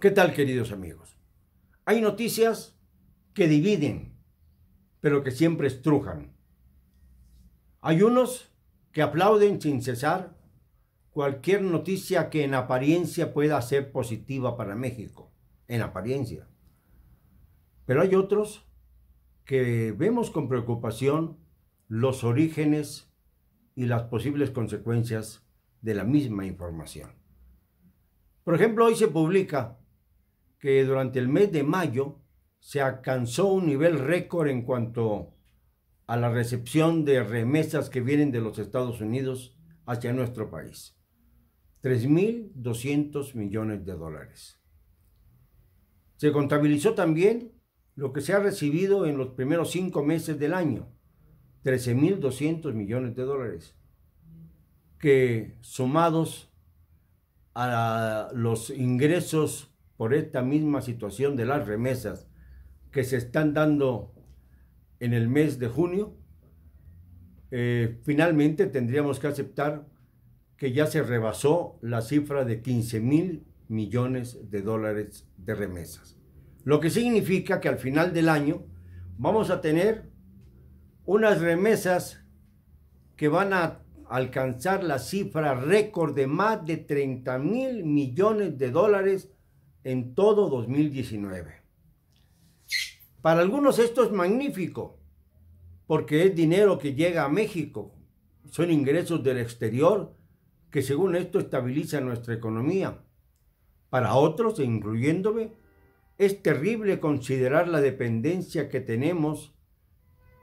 ¿Qué tal, queridos amigos? Hay noticias que dividen, pero que siempre estrujan. Hay unos que aplauden sin cesar cualquier noticia que en apariencia pueda ser positiva para México, en apariencia. Pero hay otros que vemos con preocupación los orígenes y las posibles consecuencias de la misma información. Por ejemplo, hoy se publica que durante el mes de mayo se alcanzó un nivel récord en cuanto a la recepción de remesas que vienen de los Estados Unidos hacia nuestro país. 3.200 millones de dólares. Se contabilizó también lo que se ha recibido en los primeros cinco meses del año, 13.200 millones de dólares, que sumados a los ingresos por esta misma situación de las remesas que se están dando en el mes de junio, eh, finalmente tendríamos que aceptar que ya se rebasó la cifra de 15 mil millones de dólares de remesas. Lo que significa que al final del año vamos a tener unas remesas que van a alcanzar la cifra récord de más de 30 mil millones de dólares en todo 2019. Para algunos esto es magnífico, porque es dinero que llega a México, son ingresos del exterior que según esto estabiliza nuestra economía. Para otros, e incluyéndome, es terrible considerar la dependencia que tenemos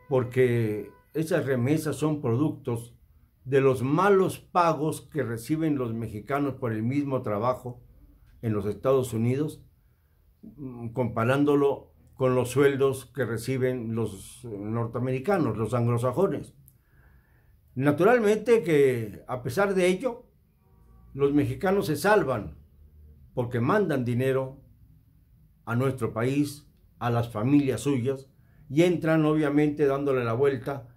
porque esas remesas son productos de los malos pagos que reciben los mexicanos por el mismo trabajo en los Estados Unidos, mm, comparándolo con los sueldos que reciben los eh, norteamericanos, los anglosajones. Naturalmente que a pesar de ello, los mexicanos se salvan porque mandan dinero a nuestro país, a las familias suyas, y entran obviamente dándole la vuelta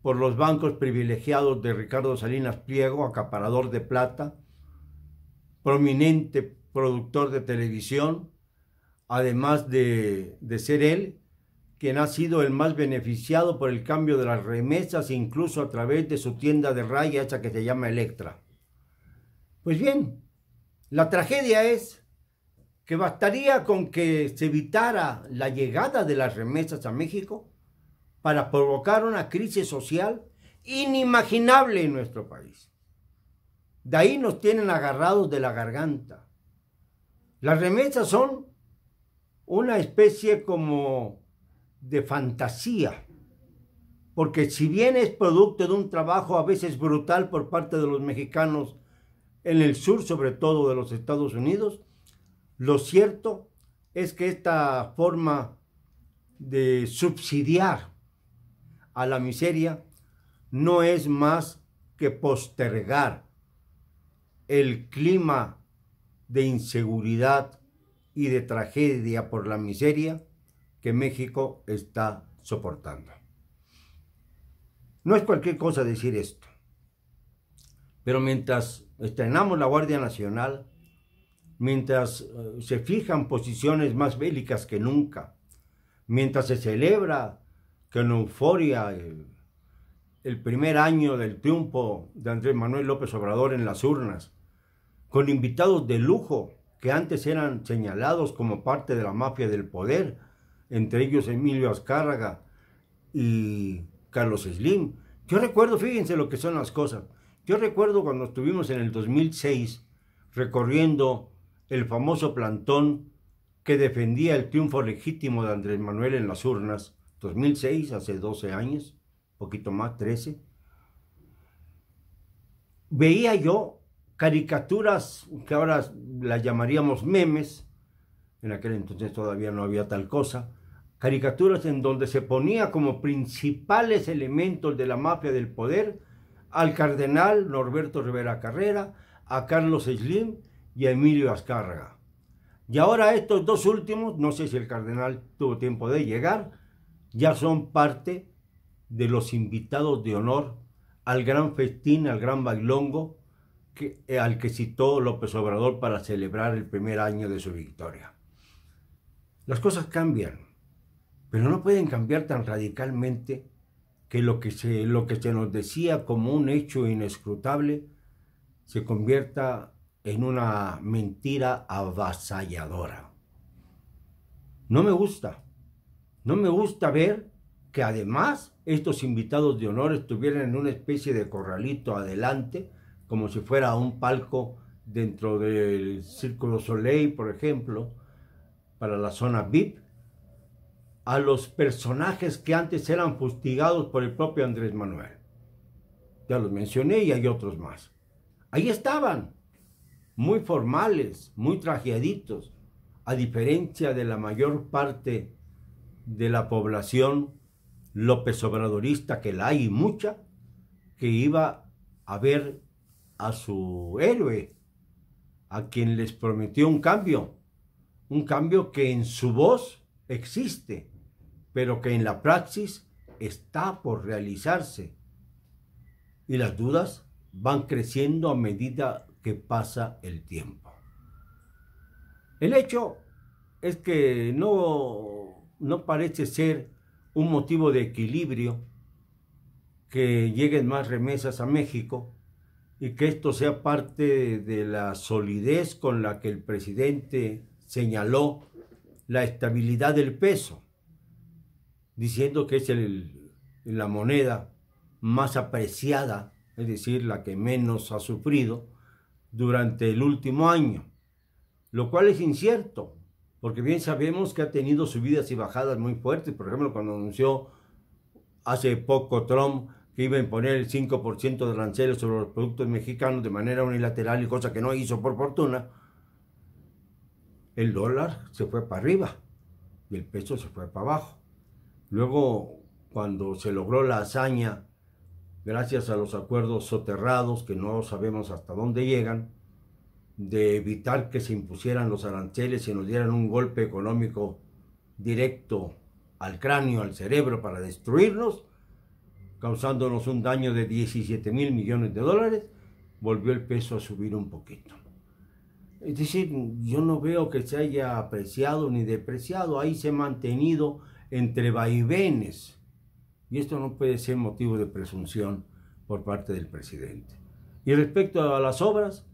por los bancos privilegiados de Ricardo Salinas Pliego, acaparador de plata, prominente productor de televisión, además de, ser él quien ha sido el más beneficiado por el cambio de las remesas, incluso a través de su tienda de raya, esa que se llama Electra. Pues bien, la tragedia es que bastaría con que se evitara la llegada de las remesas a México para provocar una crisis social inimaginable en nuestro país. De ahí nos tienen agarrados de la garganta. Las remesas son una especie como de fantasía, porque si bien es producto de un trabajo a veces brutal por parte de los mexicanos en el sur, sobre todo de los Estados Unidos, lo cierto es que esta forma de subsidiar a la miseria no es más que postergar el clima de inseguridad y de tragedia por la miseria que México está soportando. No es cualquier cosa decir esto, pero mientras estrenamos la Guardia Nacional, mientras eh, se fijan posiciones más bélicas que nunca, mientras se celebra con euforia el, el primer año del triunfo de Andrés Manuel López Obrador en las urnas, con invitados de lujo que antes eran señalados como parte de la mafia del poder, entre ellos Emilio Azcárraga y Carlos Slim. Yo recuerdo, fíjense lo que son las cosas, yo recuerdo cuando estuvimos en el 2006 recorriendo el famoso plantón que defendía el triunfo legítimo de Andrés Manuel en las urnas, 2006, hace 12 años, poquito más, 13, veía yo caricaturas que ahora las llamaríamos memes, en aquel entonces todavía no había tal cosa, caricaturas en donde se ponía como principales elementos de la mafia del poder al cardenal Norberto Rivera Carrera, a Carlos Slim y a Emilio Azcárraga. Y ahora estos dos últimos, no sé si el cardenal tuvo tiempo de llegar, ya son parte de los invitados de honor al gran festín, al gran bailongo eh, al que citó López Obrador para celebrar el primer año de su victoria. Las cosas cambian, pero no pueden cambiar tan radicalmente que lo que lo que se nos decía como un hecho inescrutable se convierta en una mentira avasalladora. No me gusta, no me gusta ver que además estos invitados de honor estuvieran en una especie de corralito adelante como si fuera un palco dentro del Círculo Soleil, por ejemplo, para la zona VIP, a los personajes que antes eran fustigados por el propio Andrés Manuel. Ya los mencioné y hay otros más. Ahí estaban, muy formales, muy trajeaditos, a diferencia de la mayor parte de la población López Obradorista, que la hay mucha, que iba a ver a su héroe, a quien les prometió un cambio, un cambio que en su voz existe, pero que en la praxis está por realizarse. Y las dudas van creciendo a medida que pasa el tiempo. El hecho es que no, no parece ser un motivo de equilibrio que lleguen más remesas a México y que esto sea parte de la solidez con la que el presidente señaló la estabilidad del peso, diciendo que es la moneda más apreciada, es decir, la que menos ha sufrido durante el último año, lo cual es incierto, porque bien sabemos que ha tenido subidas y bajadas muy fuertes, por ejemplo, cuando anunció hace poco Trump que iba a imponer el 5% de aranceles sobre los productos mexicanos de manera unilateral y cosa que no hizo por fortuna, el dólar se fue para arriba y el peso se fue para abajo. Luego, cuando se logró la hazaña, gracias a los acuerdos soterrados, que no sabemos hasta dónde llegan, de evitar que se impusieran los aranceles y nos dieran un golpe económico directo al cráneo, al cerebro, para destruirnos, causándonos un daño de 17 mil millones de dólares, volvió el peso a subir un poquito. Es decir, yo no veo que se haya apreciado ni depreciado, ahí se ha mantenido entre vaivenes. Y esto no puede ser motivo de presunción por parte del presidente. Y respecto a las obras,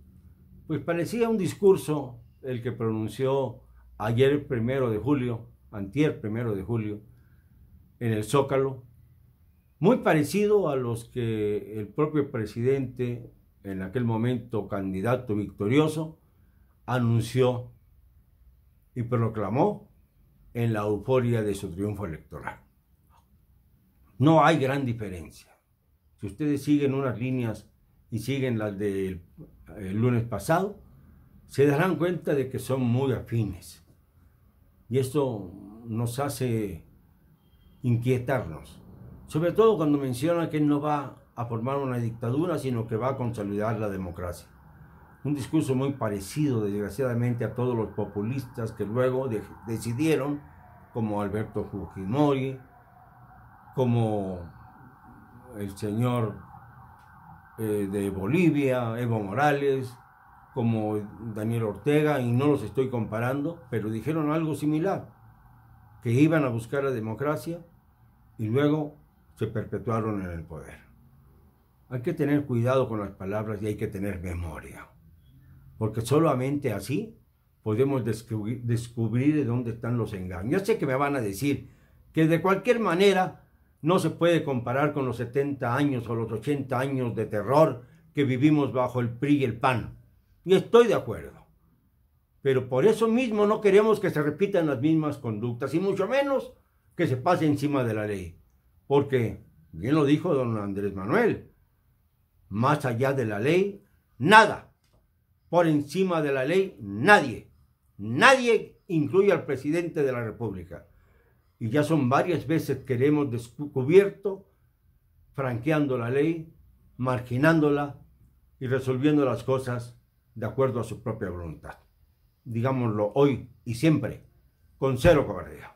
pues parecía un discurso el que pronunció ayer primero de julio, antier primero de julio, en el Zócalo, muy parecido a los que el propio presidente, en aquel momento candidato victorioso, anunció y proclamó en la euforia de su triunfo electoral. No hay gran diferencia. Si ustedes siguen unas líneas y siguen las del lunes pasado, se darán cuenta de que son muy afines. Y esto nos hace inquietarnos sobre todo cuando menciona que no va a formar una dictadura, sino que va a consolidar la democracia. Un discurso muy parecido, desgraciadamente, a todos los populistas que luego decidieron, como Alberto Fujimori, como el señor eh, de Bolivia, Evo Morales, como Daniel Ortega, y no los estoy comparando, pero dijeron algo similar, que iban a buscar la democracia y luego se perpetuaron en el poder. Hay que tener cuidado con las palabras y hay que tener memoria, porque solamente así podemos descubrir, de dónde están los engaños. Ya sé que me van a decir que de cualquier manera no se puede comparar con los 70 años o los 80 años de terror que vivimos bajo el PRI y el PAN. Y estoy de acuerdo. Pero por eso mismo no queremos que se repitan las mismas conductas y mucho menos que se pase encima de la ley. Porque, bien lo dijo don Andrés Manuel, más allá de la ley, nada. Por encima de la ley, nadie. Nadie incluye al presidente de la República. Y ya son varias veces que hemos descubierto franqueando la ley, marginándola y resolviendo las cosas de acuerdo a su propia voluntad. Digámoslo hoy y siempre, con cero cobardía.